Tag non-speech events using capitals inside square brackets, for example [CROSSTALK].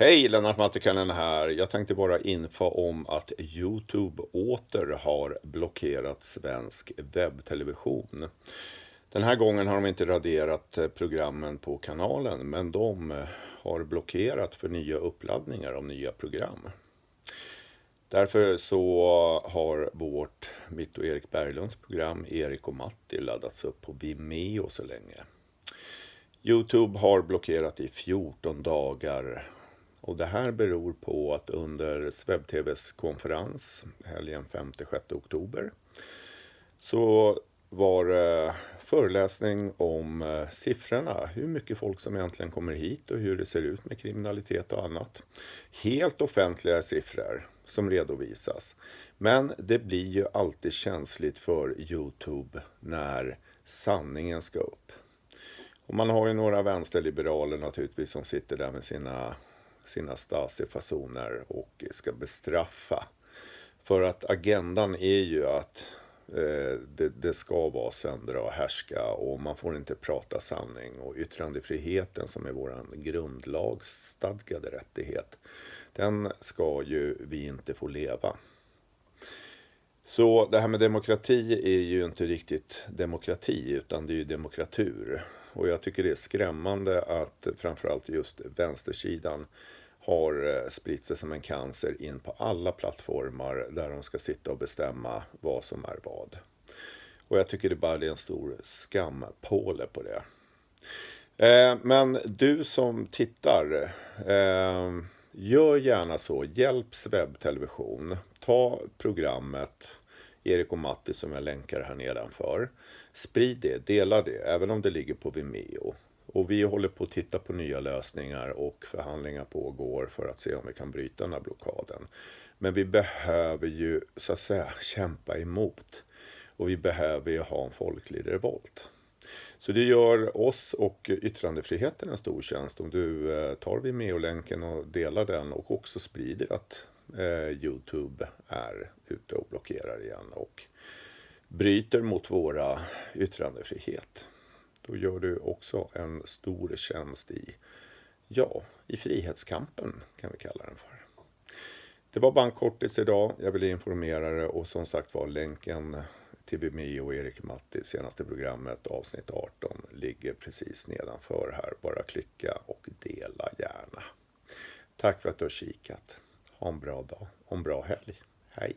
Hej, Lennart Matikainen här. Jag tänkte bara info om att Youtube åter har blockerat svensk webbtelevision. Den här gången har de inte raderat eh, programmen på kanalen, men de eh, har blockerat för nya uppladdningar av nya program. Därför så har vårt, mitt och Erik Berglunds program Erik och Matti laddats upp på Vimeo så länge. Youtube har blockerat i 14 dagar och det här beror på att under SvebTVs konferens helgen 5-6 oktober så var det föreläsning om eh, siffrorna, hur mycket folk som egentligen kommer hit och hur det ser ut med kriminalitet och annat. Helt offentliga siffror som redovisas. Men det blir ju alltid känsligt för Youtube när sanningen ska upp. Och man har ju några vänsterliberaler naturligtvis som sitter där med sina sina Stasi-fasoner och ska bestraffa. För att agendan är ju att eh, det, det, ska vara söndra och härska och man får inte prata sanning. Och yttrandefriheten som är vår grundlagsstadgade rättighet, den ska ju vi inte få leva. Så det här med demokrati är ju inte riktigt demokrati utan det är ju demokratur. Och jag tycker det är skrämmande att framförallt just vänstersidan har eh, spritt sig som en cancer in på alla plattformar där de ska sitta och bestämma vad som är vad. Och jag tycker det bara är en stor skampåle på det. Eh, men du som tittar, eh, gör gärna så. hjälps webbtelevision. Ta programmet Erik och Matti som jag länkar här nedanför. Sprid det, dela det, även om det ligger på Vimeo. Och vi håller på att titta på nya lösningar och förhandlingar pågår för att se om vi kan bryta den här blockaden. Men vi behöver ju så att säga [LAUGHS] kämpa emot och vi behöver ju ha en folklig revolt. Så det gör oss och yttrandefriheten en stor tjänst om du eh, tar vi Vimeo-länken och delar den och också sprider att eh, Youtube är ute och blockerar igen och bryter mot våra yttrandefrihet då gör du också en stor tjänst i, ja, i frihetskampen kan vi kalla den för. Det var bankkortis idag, jag ville informera dig och som sagt var länken till Vimeo och Erik Matti, senaste programmet avsnitt 18, ligger precis nedanför här. Bara klicka och dela gärna. Tack för att du har kikat. Ha en bra dag och en bra helg. Hej!